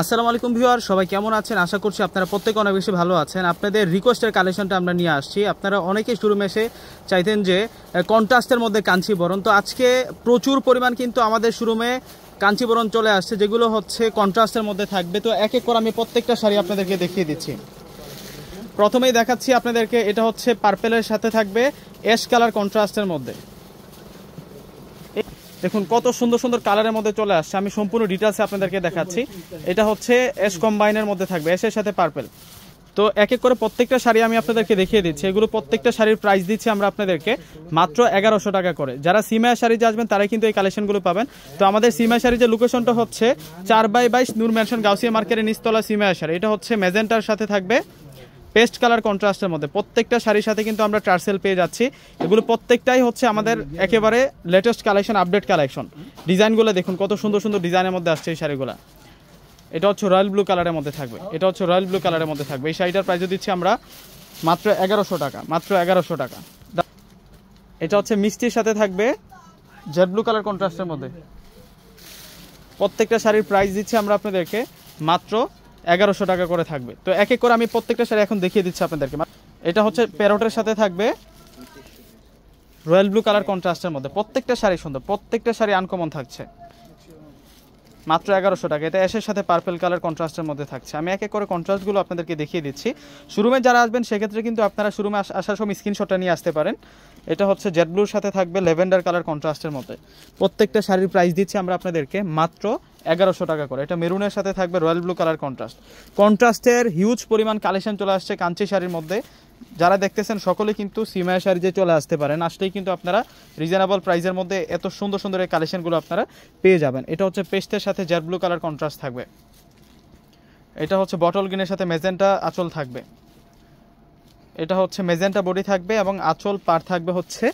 আসসালামু আলাইকুম ভিউয়ার সবাই কেমন আছেন আশা করছি আপনারা প্রত্যেকে অনেক বেশি ভালো আছেন আপনাদের রিকোয়েস্টের কালেকশনটা আমরা নিয়ে আসছি আপনারা অনেকেই শুরু মেশে চাইতেন যে কন্ট্রাস্টের মধ্যে কাঞ্চি বরণ তো আজকে প্রচুর পরিমাণ কিন্তু আমাদের শোরুমে কাঞ্চিবরণ চলে আসছে যেগুলো হচ্ছে কন্ট্রাস্টের মধ্যে থাকবে তো এক এক করে আমি প্রত্যেকটা শাড়ি আপনাদেরকে দেখিয়ে দিচ্ছি প্রথমেই দেখাচ্ছি আপনাদেরকে এটা হচ্ছে পার্পেলের সাথে থাকবে অ্যাশ কালার কন্ট্রাস্টের মধ্যে দেখুন কত সুন্দর সুন্দর কালারের মধ্যে চলে আসছে আমি সম্পূর্ণ ডিটেলসে আপনাদেরকে দেখাচ্ছি এটা হচ্ছে এস কম্বাইনের মধ্যে থাকবে এসের সাথে পার্পেল তো এক এক করে প্রত্যেকটা শাড়ি আমি আপনাদেরকে দেখিয়ে দিচ্ছি এগুলো প্রত্যেকটা শাড়ির প্রাইস দিচ্ছি আমরা আপনাদেরকে মাত্র এগারোশো টাকা করে যারা সিমায়া শাড়ি যে আসবেন তারাই কিন্তু এই কালেকশনগুলো পাবেন তো আমাদের সিমায়া শাড়ি যে লোকেশনটা হচ্ছে চার বাই বাইশ নূর ম্যানশন গাউসিয়া মার্কেটের নিস্তলা সিমায়া শাড়ি এটা হচ্ছে মেজেন্টার সাথে থাকবে পেস্ট কালার কন্ট্রাস্টের মধ্যে প্রত্যেকটা শাড়ির সাথে কিন্তু আমরা টার্সেল পেয়ে যাচ্ছি এগুলো প্রত্যেকটাই হচ্ছে আমাদের একেবারে লেটেস্ট কালেকশন আপডেট কালেকশন ডিজাইনগুলো দেখুন কত সুন্দর সুন্দর ডিজাইনের মধ্যে আসছে এই শাড়িগুলো এটা হচ্ছে রয়্যাল ব্লু কালারের মধ্যে থাকবে এটা হচ্ছে রয়্যাল ব্লু কালারের মধ্যে থাকবে এই শাড়িটার প্রাইস দিচ্ছি আমরা মাত্র এগারোশো টাকা মাত্র এগারোশো টাকা এটা হচ্ছে মিষ্টির সাথে থাকবে জেড ব্লু কালার কন্ট্রাস্টের মধ্যে প্রত্যেকটা শাড়ির প্রাইস দিচ্ছি আমরা আপনাদেরকে মাত্র এগারোশো টাকা করে থাকবে তো এক এক করে আমি প্রত্যেকটা শাড়ি এখন দেখিয়ে দিচ্ছি আপনাদেরকে এটা হচ্ছে প্যারোটের সাথে থাকবে রয়্যাল ব্লু কালার কন্ট্রাস্টের মধ্যে প্রত্যেকটা শাড়ি সুন্দর প্রত্যেকটা শাড়ি আনকমন থাকছে মাত্র এগারোশো টাকা এটা অ্যাশের সাথে পার্পেল কালার কন্ট্রাস্টের মধ্যে থাকছে আমি এক করে কন্ট্রাস্টগুলো আপনাদেরকে দেখিয়ে দিচ্ছি শোরুমে যারা আসবেন সেক্ষেত্রে কিন্তু আপনারা শোরুমে আসার সময় স্ক্রিনশটটা নিয়ে আসতে পারেন এটা হচ্ছে জেড ব্লুর সাথে থাকবে লেভেন্ডার কালার কন্ট্রাস্টের মধ্যে প্রত্যেকটা শাড়ির প্রাইস দিচ্ছি আমরা আপনাদেরকে মাত্র এগারোশো টাকা করে এটা মেরুনের সাথে থাকবে রয়্যাল ব্লু কালার কন্ট্রাস্ট কন্ট্রাস্টের হিউজ পরিমাণ কালেকশন চলে আসছে কাঞ্চি শাড়ির মধ্যে যারা দেখতেছেন সকলে কিন্তু সিমায়া যে চলে আসতে পারেন আসলেই কিন্তু আপনারা রিজনেবল প্রাইসের মধ্যে এত সুন্দর সুন্দর এই কালেকশনগুলো আপনারা পেয়ে যাবেন এটা হচ্ছে পেস্টের সাথে জ্যাট ব্লু কালার কন্ট্রাস্ট থাকবে এটা হচ্ছে বটল গ্রিনের সাথে মেজেন্টা আঁচল থাকবে এটা হচ্ছে মেজেন্টা বডি থাকবে এবং আঁচল পার থাকবে হচ্ছে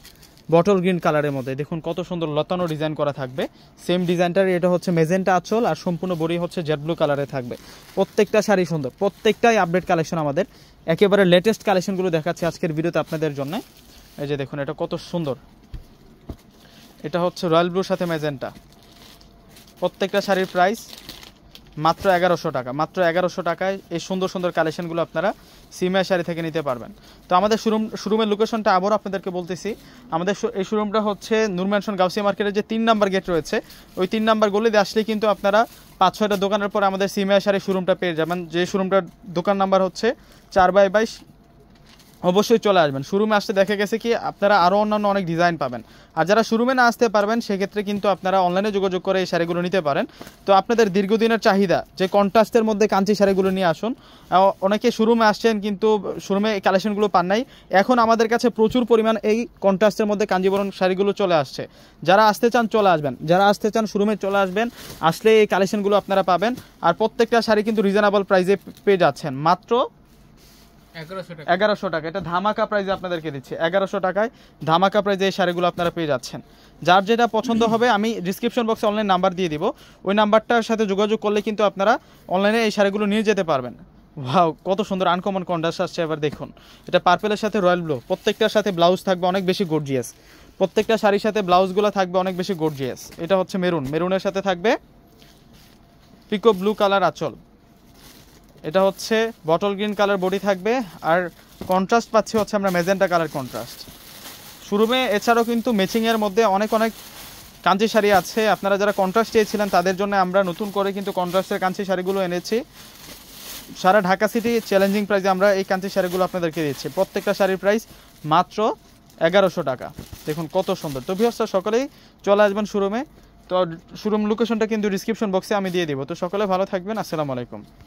বটল গ্রিন কালারের মধ্যে দেখুন কত সুন্দর লতানো ডিজাইন করা থাকবে সেম ডিজাইনটার এটা হচ্ছে মেজেন্টা আচল আর সম্পূর্ণ বড়ি হচ্ছে জেড ব্লু কালারে থাকবে প্রত্যেকটা শাড়ি সুন্দর প্রত্যেকটাই আপডেট কালেকশন আমাদের একেবারে লেটেস্ট কালেকশনগুলো দেখাচ্ছি আজকের ভিডিওতে আপনাদের জন্য এই যে দেখুন এটা কত সুন্দর এটা হচ্ছে রয়্যাল ব্লুর সাথে মেজেন্টা প্রত্যেকটা শাড়ির প্রাইস মাত্র এগারোশো টাকা মাত্র এগারোশো টাকায় এই সুন্দর সুন্দর কালেকশনগুলো আপনারা সিমিয়া শাড়ি থেকে নিতে পারবেন তো আমাদের শোরুম শোরুমের লোকেশনটা আবারও আপনাদেরকে বলতেছি আমাদের এই শোরুমটা হচ্ছে নুরম্যানশন গাউসিয়া মার্কেটের যে তিন নাম্বার গেট রয়েছে ওই তিন নাম্বার গলিতে আসলে কিন্তু আপনারা পাঁচ ছয়টা দোকানের পর আমাদের সিমিয়া শাড়ি শোরুমটা পেয়ে যাবেন যে শোরুমটার দোকান নাম্বার হচ্ছে চার বাই বাইশ অবশ্যই চলে আসবেন শোরুমে আসতে দেখা গেছে কি আপনারা আরও অন্যান্য অনেক ডিজাইন পাবেন আর যারা শোরুমে না আসতে পারবেন সেক্ষেত্রে কিন্তু আপনারা অনলাইনে যোগাযোগ করে এই শাড়িগুলো নিতে পারেন তো আপনাদের দীর্ঘদিনের চাহিদা যে কন্ট্রাস্টের মধ্যে কাঞ্চি শাড়িগুলো নিয়ে আসুন অনেকে শোরুমে আসছেন কিন্তু শোরুমে এই কালেকশনগুলো পান নাই এখন আমাদের কাছে প্রচুর পরিমাণ এই কন্ট্রাস্টের মধ্যে কাঞ্জিবরণ শাড়িগুলো চলে আসছে যারা আসতে চান চলে আসবেন যারা আসতে চান শোরুমে চলে আসবেন আসলে এই কালেকশনগুলো আপনারা পাবেন আর প্রত্যেকটা শাড়ি কিন্তু রিজনেবল প্রাইসে পেয়ে যাচ্ছেন মাত্র এগারোশো টাকা এটা ধামাকা প্রাইজে আপনাদেরকে দিচ্ছি এগারোশো টাকায় ধামাকা প্রাইজে এই শাড়িগুলো আপনারা পেয়ে যাচ্ছেন যার যেটা পছন্দ হবে আমি ডিসক্রিপশন বক্সে অনলাইন নাম্বার দিয়ে দিব ওই নাম্বারটার সাথে যোগাযোগ করলে কিন্তু আপনারা অনলাইনে এই শাড়িগুলো নিয়ে যেতে পারবেন ভাও কত সুন্দর আনকমন কন্ডাস আসছে এবার দেখুন এটা পার্পেলের সাথে রয়্যাল ব্লু প্রত্যেকটার সাথে ব্লাউজ থাকবে অনেক বেশি গর্জিয়াস প্রত্যেকটা শাড়ির সাথে ব্লাউজগুলো থাকবে অনেক বেশি গর্জিয়াস এটা হচ্ছে মেরুন মেরুনের সাথে থাকবে পিকো ব্লু কালার আচল এটা হচ্ছে বটল গ্রিন কালার বডি থাকবে আর কন্ট্রাস্ট পাচ্ছি হচ্ছে আমরা মেজেন্টা কালার কন্ট্রাস্ট শোরুমে এছাড়াও কিন্তু মেচিংয়ের মধ্যে অনেক অনেক কাঞ্চি শাড়ি আছে আপনারা যারা কন্ট্রাস্ট চেয়েছিলেন তাদের জন্য আমরা নতুন করে কিন্তু কন্ট্রাস্টের কাঞ্চি শাড়িগুলো এনেছি সারা ঢাকা সিটি চ্যালেঞ্জিং প্রাইসে আমরা এই কাঞ্চি শাড়িগুলো আপনাদেরকে দিচ্ছি প্রত্যেকটা শাড়ির প্রাইস মাত্র এগারোশো টাকা দেখুন কত সুন্দর তো ভিওসটা সকলেই চলে আসবেন শোরুমে তো শোরুম লোকেশনটা কিন্তু ডিসক্রিপশন বক্সে আমি দিয়ে দিব তো সকলে ভালো থাকবেন আসসালামু আলাইকুম